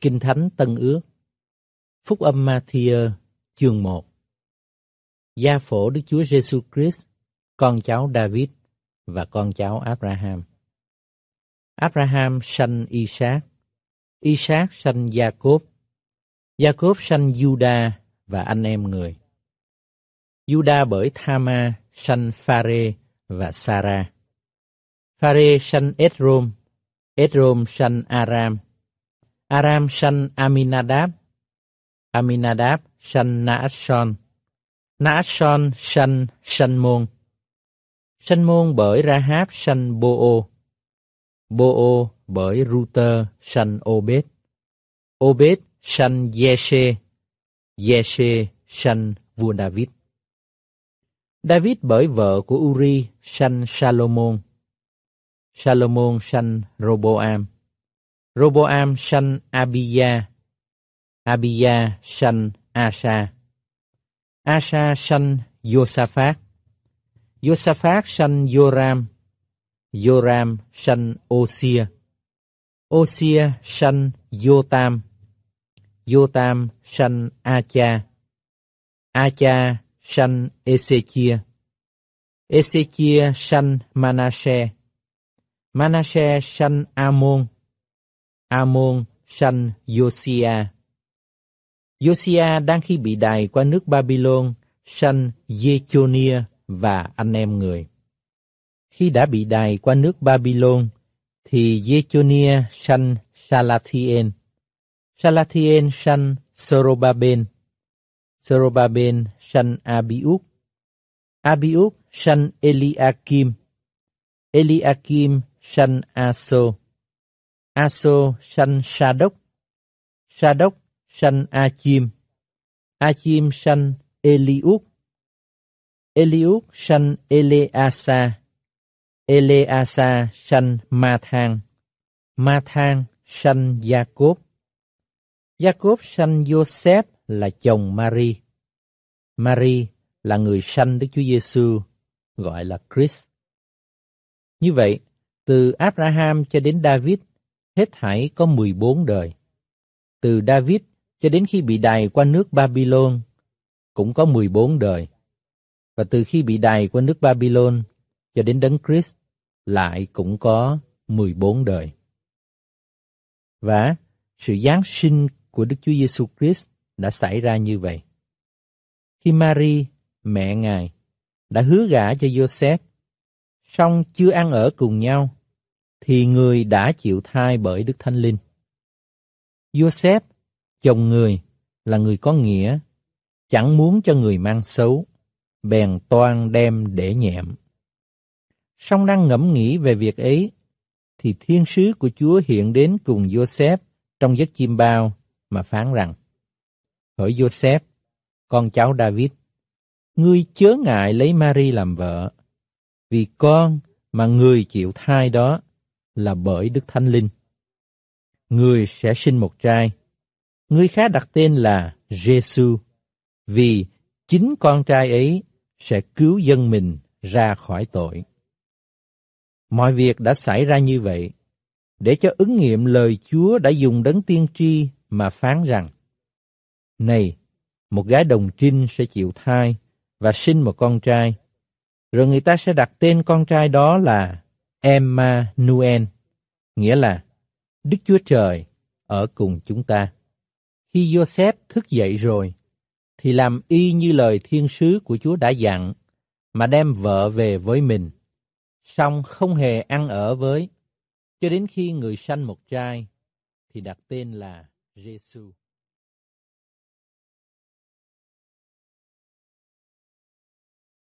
Kinh Thánh Tân Ước Phúc âm Matthew chương 1 Gia phổ Đức Chúa Giêsu Christ, con cháu David và con cháu Abraham. Abraham sanh Isaac, Isaac sanh Jacob, Jacob sanh Juda và anh em người. Juda bởi Thama sanh Phare và Sara. Phare sanh Edrom, Edrom sanh Aram, Aram sanh Aminadab, Aminadab sanh Naashon, Naashon sanh Sanh Môn, Sanh Môn bởi Rahab sanh Boo, Boo bởi Ruter sanh Obed, Obed sanh Jesse, Jesse sanh vua David. David bởi vợ của Uri sanh Salomon, Salomon sanh Roboam. Roboam sanh Abia, Abia sanh Asa, Asa sanh Josaphat, Josaphat sanh Joram, Joram sanh Osia, Osia sanh Yotam, Yotam sanh Acha, Acha sanh Ezechia, Ezechia sanh Manasseh, Manasseh sanh Amon, Amon sanh Yosia. Yosia đang khi bị đày qua nước Babylon, sanh Jechonia và anh em người. Khi đã bị đày qua nước Babylon, thì Jechonia sanh Salatien. Salatien sanh Sorobaben. Sorobaben sanh Abiud. Abiud sanh Eliakim. Eliakim sanh Aso. Aso sanh Sadok, Sadok sanh Achim, Achim sanh Eliud, Eliud sanh Eleasa, Eleasa sanh Mathang, Mathang sanh Jacob. Jacob sanh Joseph là chồng Mary. Mary là người sanh Đức Chúa Giêsu, gọi là Chris. Như vậy, từ Abraham cho đến David hết hải có 14 đời. Từ David cho đến khi bị đày qua nước Babylon cũng có 14 đời. Và từ khi bị đày qua nước Babylon cho đến đấng Christ lại cũng có 14 đời. Và sự giáng sinh của Đức Chúa Giêsu Christ đã xảy ra như vậy. Khi Mary, mẹ Ngài, đã hứa gả cho Joseph, song chưa ăn ở cùng nhau, thì người đã chịu thai bởi Đức Thánh Linh. Joseph, chồng người, là người có nghĩa, chẳng muốn cho người mang xấu, bèn toan đem để nhẹm. Song đang ngẫm nghĩ về việc ấy, thì thiên sứ của Chúa hiện đến cùng Joseph trong giấc chim bao mà phán rằng: Hỡi Joseph, con cháu David, ngươi chớ ngại lấy Mary làm vợ, vì con mà người chịu thai đó là bởi Đức Thánh Linh. Người sẽ sinh một trai. Người khác đặt tên là Giêsu vì chính con trai ấy sẽ cứu dân mình ra khỏi tội. Mọi việc đã xảy ra như vậy để cho ứng nghiệm lời Chúa đã dùng đấng tiên tri mà phán rằng: Này, một gái đồng trinh sẽ chịu thai và sinh một con trai. Rồi người ta sẽ đặt tên con trai đó là Emmanuel, nghĩa là Đức Chúa Trời ở cùng chúng ta. Khi Joseph thức dậy rồi, thì làm y như lời thiên sứ của Chúa đã dặn, mà đem vợ về với mình. Song không hề ăn ở với, cho đến khi người sanh một trai, thì đặt tên là Jesus.